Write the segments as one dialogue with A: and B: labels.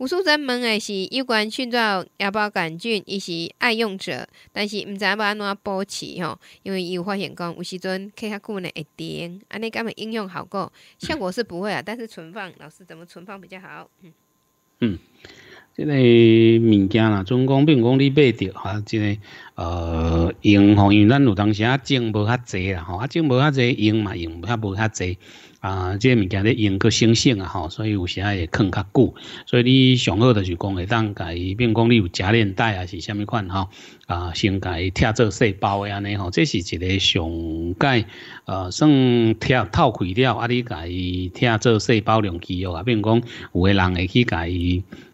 A: 有阵时问诶是有关寻找芽孢杆菌，伊是爱用者，但是毋知要安怎保持吼，因为伊有发现讲，有时阵开较久呢会停，安尼根本应用效果效果是不会啊，但是存放，老师怎么存放比较好？嗯，即个物件啦，总讲，比如讲你买着啊，即个呃用吼，因为咱有当时啊，种无较济啦吼，啊种无较济用嘛用较无较济。啊，即个物件咧用佫省省啊吼，所以有时啊会囥较久。所以你上好就是讲会当家，比如讲你有夹链袋啊是虾米款吼，啊先家拆做细包的安尼吼，这是一个上解，呃，算拆透开了，啊，你家拆做细包容器肉啊，比如讲有个人会去家，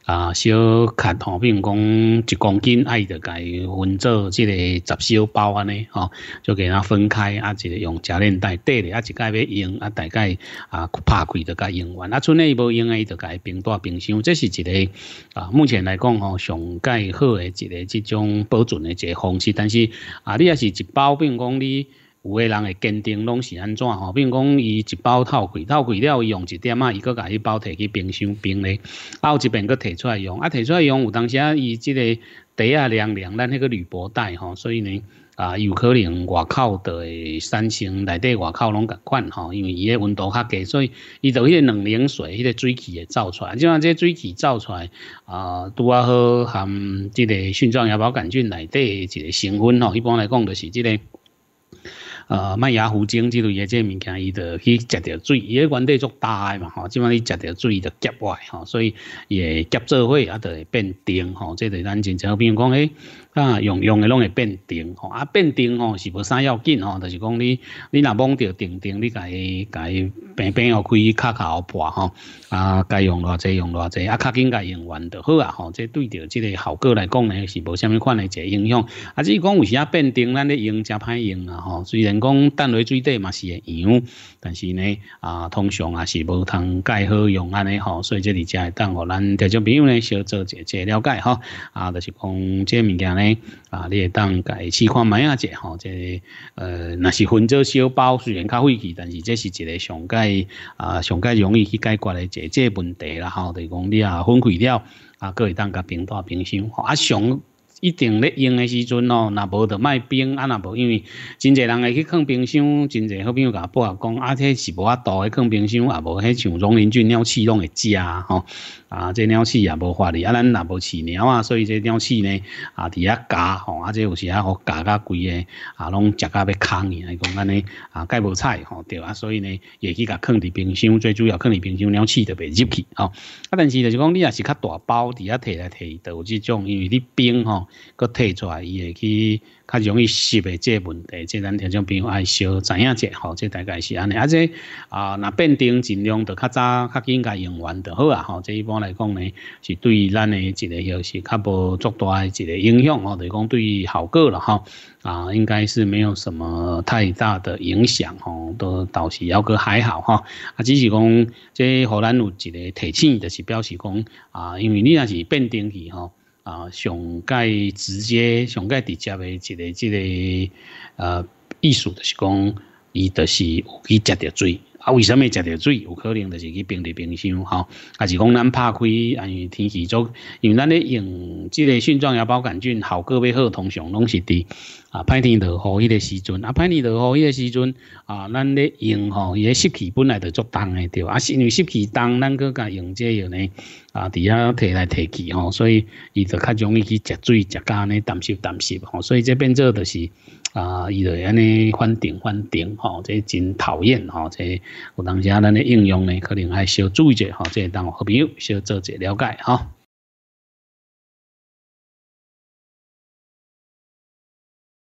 A: 啊，小卡土，比如讲一公斤爱着家分做即个十小包安尼吼，就给他分开啊，就用夹链袋袋咧，啊，一盖要用啊，大概。啊，拍开就甲用完，啊，剩诶无用诶，著就该冰带冰箱，这是一个啊，目前来讲吼，上介好诶一个即种保存诶一个方式。但是啊，你也是，一包，比如讲你有个人会鉴定，拢是安怎吼？比如讲，伊一包套几套几料用一点啊，伊搁家去包摕去冰箱冰咧，后一边佫摕出来用，啊，摕出来用，有当时啊，伊即个袋啊凉凉，咱迄个铝箔袋吼，所以呢。啊，有可能外口的三清内底外口拢甲款吼，因为伊个温度较低，所以伊就迄个冷凝水、迄个水汽会走出来。基本即这水汽走出来啊，拄啊好含即个菌状芽孢杆菌内底一个成分吼。一般来讲，就是即个呃，麦芽糊精之类的这物件，伊就去食着水，伊个原底足大嘛吼。即本上，你食着水就结外吼，所以也结做伙啊，就会变甜吼。这在咱正头，比如讲诶。啊，用用诶拢会变灯吼，啊变灯吼是无啥要紧吼，就是讲你你若蒙着定丁，你家己边边哦可以卡卡好拨吼，啊该用偌济用偌济，啊较紧该用完就好啊吼，即对着即个效果来讲呢是无虾米款诶一个影响，啊即讲有时啊变灯咱咧用真歹用啊吼，虽然讲蛋类水底嘛是会用，但是呢啊通常也是无通介好用安尼吼，所以即里家会当互咱特种朋友呢小做一一了解吼，啊就是讲即物件呢。啊，你会当甲试看买啊者吼，即呃，若是分做小包，虽然较费气，但是这是一个上解啊，上解容易去解决的这这问题啦吼。就讲你啊，分开了啊，各会当甲平大平吼啊上。一定咧用诶时阵哦，若无着莫冰啊，若无因为真侪人会去放冰箱，真侪好朋友甲我报讲，啊，迄是无法度诶放冰箱也无迄像荣林菌尿气拢会食吼，啊，即尿气也无法哩，啊，咱若无饲猫啊，所以即尿气呢，啊，伫遐加吼，啊，即有时啊，好加较贵个，啊，拢食甲要空呢，来讲安尼啊，介无菜吼，对啊，所以呢，也去甲放伫冰箱，最主要放伫冰箱，尿气特别入去吼，啊，但是就是讲你若是较大包伫遐提来提，都有即种，因为你冰吼。佮摕出来，伊会去较容易识的即个问题，即咱听种朋友爱烧知影者吼，即大概是安尼，啊，即啊，若变灯尽量着较早较紧甲用完就好啊吼。即一般来讲呢，是对咱的一个又是较无足大一个影响吼，就讲对效果了吼，啊，应该是没有什么太大的影响吼，都倒是要个还好吼啊。只是讲即互咱有一个提醒，就是表示讲啊，因为你若是变灯去吼。啊，上届直接上届直接的，一个即个呃，意思就是讲，伊就是有去食着水。啊，为什么食着水？有可能就是去冰的冰箱，哈，还是讲咱拍开，因为天气足，因为咱咧用即个链状芽孢杆菌，好个别好通常拢是滴。啊，歹天落雨迄个时阵，啊，歹天落雨迄个时阵，啊，咱咧用吼，伊个湿气本来就足重的对，啊，是因为湿气重，咱搁甲用这个呢，啊，底下提来提去吼，所以伊就较容易去食水、食干呢，澹湿澹湿吼，所以这变做个是。啊，伊就安尼反顶反顶吼，这真讨厌吼，这有当时啊，咱的应用呢，可能还小注意者吼，这当好朋友小做者了解吼。